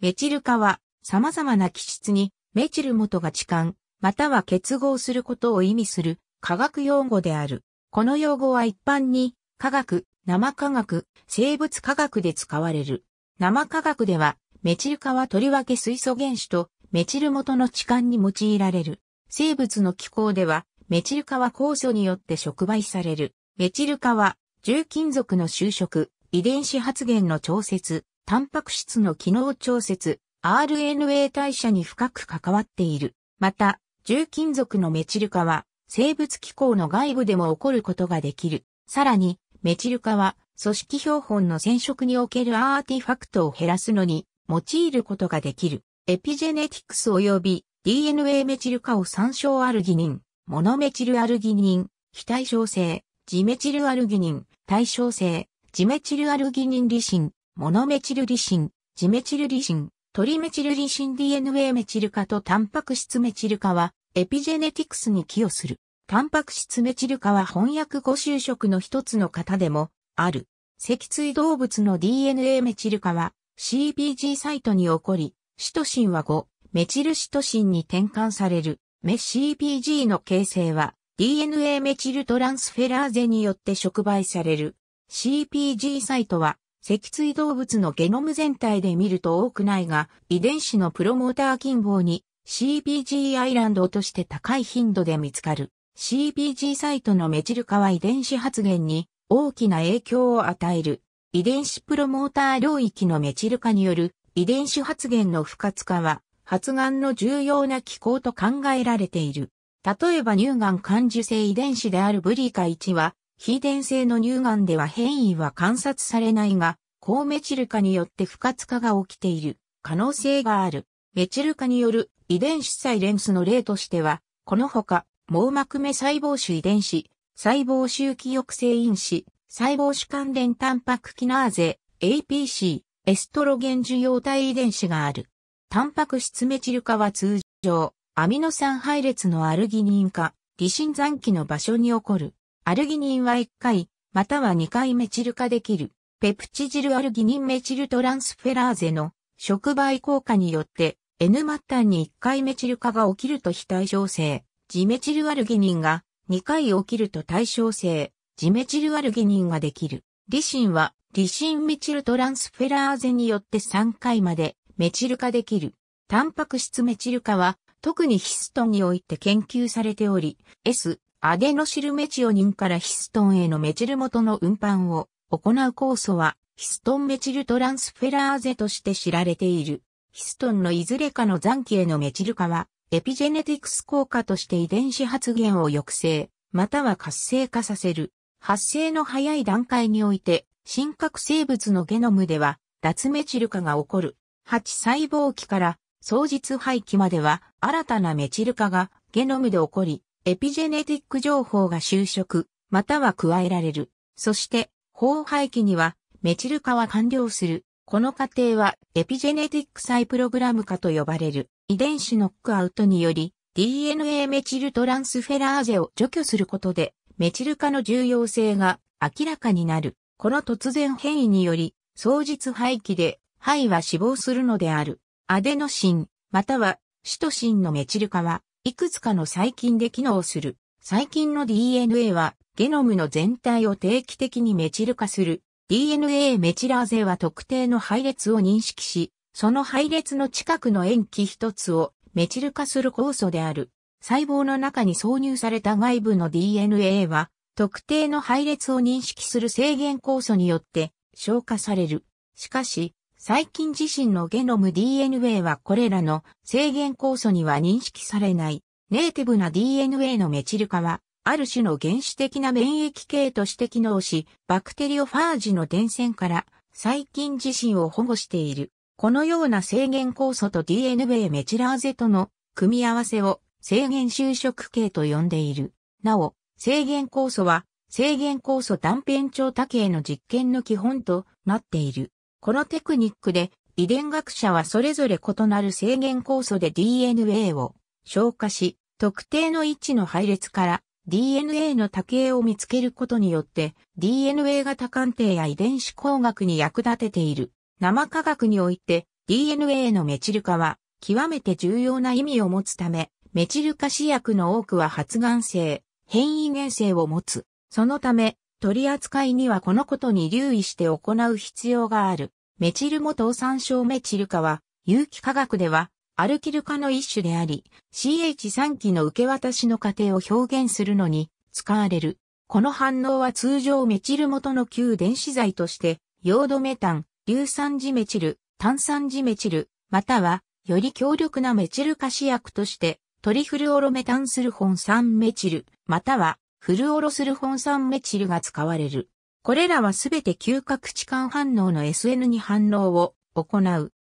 メチル化は様々な基質にメチル元が置換、または結合することを意味する化学用語である。この用語は一般に化学、生化学、生物化学で使われる。生化学ではメチル化はとりわけ水素原子とメチル元の置換に用いられる。生物の気候ではメチル化は酵素によって触媒される。メチル化は重金属の収縮、遺伝子発現の調節、タンパク質の機能調節、RNA 代謝に深く関わっている。また、重金属のメチル化は、生物機構の外部でも起こることができる。さらに、メチル化は、組織標本の染色におけるアーティファクトを減らすのに、用いることができる。エピジェネティクス及び DNA メチル化を参照アルギニン、モノメチルアルギニン、非対称性、ジメチルアルギニン、対称性、ジメチルアルギニンリシン、モノメチルリシン、ジメチルリシン、トリメチルリシン DNA メチル化とタンパク質メチル化は、エピジェネティクスに寄与する。タンパク質メチル化は翻訳語就職の一つの型でも、ある。脊椎動物の DNA メチル化は、c p g サイトに起こり、シトシンは5、メチルシトシンに転換される。メ c p g の形成は、DNA メチルトランスフェラーゼによって触媒される。CPG サイトは脊椎動物のゲノム全体で見ると多くないが、遺伝子のプロモーター近傍に CBG アイランドとして高い頻度で見つかる。CBG サイトのメチル化は遺伝子発現に大きな影響を与える。遺伝子プロモーター領域のメチル化による遺伝子発現の不活化は発がんの重要な機構と考えられている。例えば乳がん感受性遺伝子であるブリカ1は非伝性の乳がんでは変異は観察されないが、高メチル化によって不活化が起きている可能性がある。メチル化による遺伝子サイレンスの例としては、このほか、網膜目細胞種遺伝子、細胞周期抑制因子、細胞種関連タンパクキナーゼ、APC、エストロゲン受容体遺伝子がある。タンパク質メチル化は通常、アミノ酸配列のアルギニン化、リシン残機の場所に起こる。アルギニンは1回、または2回メチル化できる、ペプチジルアルギニンメチルトランスフェラーゼの触媒効果によって、N 末端に1回メチル化が起きると非対称性、ジメチルアルギニンが2回起きると対称性、ジメチルアルギニンができる。リシンは、リシンメチルトランスフェラーゼによって3回までメチル化できる。タンパク質メチル化は、特にヒストンにおいて研究されており、S、アデノシルメチオニンからヒストンへのメチル元の運搬を行う酵素はヒストンメチルトランスフェラーゼとして知られている。ヒストンのいずれかの残機へのメチル化はエピジェネティクス効果として遺伝子発現を抑制、または活性化させる。発生の早い段階において、真核生物のゲノムでは、脱メチル化が起こる。8細胞期から、双日廃期までは、新たなメチル化がゲノムで起こり、エピジェネティック情報が就職、または加えられる。そして、法廃棄には、メチル化は完了する。この過程は、エピジェネティックサイプログラム化と呼ばれる。遺伝子ノックアウトにより、DNA メチルトランスフェラーゼを除去することで、メチル化の重要性が明らかになる。この突然変異により、早日廃棄で、肺は死亡するのである。アデノシン、または、シトシンのメチル化は、いくつかの細菌で機能する。細菌の DNA はゲノムの全体を定期的にメチル化する。DNA メチラーゼは特定の配列を認識し、その配列の近くの塩基一つをメチル化する酵素である。細胞の中に挿入された外部の DNA は特定の配列を認識する制限酵素によって消化される。しかし、最近自身のゲノム DNA はこれらの制限酵素には認識されない。ネイティブな DNA のメチル化は、ある種の原始的な免疫系として機能し、バクテリオファージの伝染から細菌自身を保護している。このような制限酵素と DNA メチラーゼとの組み合わせを制限就職系と呼んでいる。なお、制限酵素は制限酵素断片調多系の実験の基本となっている。このテクニックで遺伝学者はそれぞれ異なる制限酵素で DNA を消化し、特定の位置の配列から DNA の多形を見つけることによって DNA 型鑑定や遺伝子工学に役立てている。生科学において DNA のメチル化は極めて重要な意味を持つため、メチル化試薬の多くは発がん性、変異原性を持つ。そのため、取り扱いにはこのことに留意して行う必要がある。メチル元酸症メチル化は、有機化学では、アルキル化の一種であり、CH3 基の受け渡しの過程を表現するのに使われる。この反応は通常メチル元の旧電子剤として、ヨードメタン、硫酸ジメチル、炭酸ジメチル、または、より強力なメチル化試薬として、トリフルオロメタンスルホン酸メチル、または、フルオロスルフォン酸メチルが使われる。これらはすべて嗅覚置換反応の SN に反応を行う。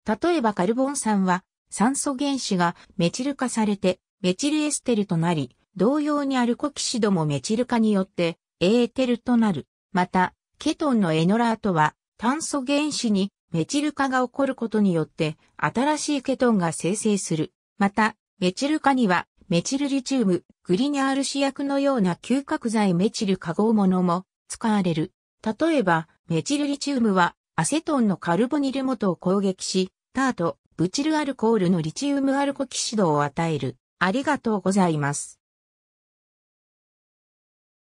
例えばカルボン酸は酸素原子がメチル化されてメチルエステルとなり、同様にアルコキシドもメチル化によってエーテルとなる。また、ケトンのエノラートは炭素原子にメチル化が起こることによって新しいケトンが生成する。また、メチル化にはメチルリチウム、グリニャール試薬のような吸覚剤メチル化合物も使われる。例えば、メチルリチウムはアセトンのカルボニル元を攻撃し、タート、ブチルアルコールのリチウムアルコキシドを与える。ありがとうございます。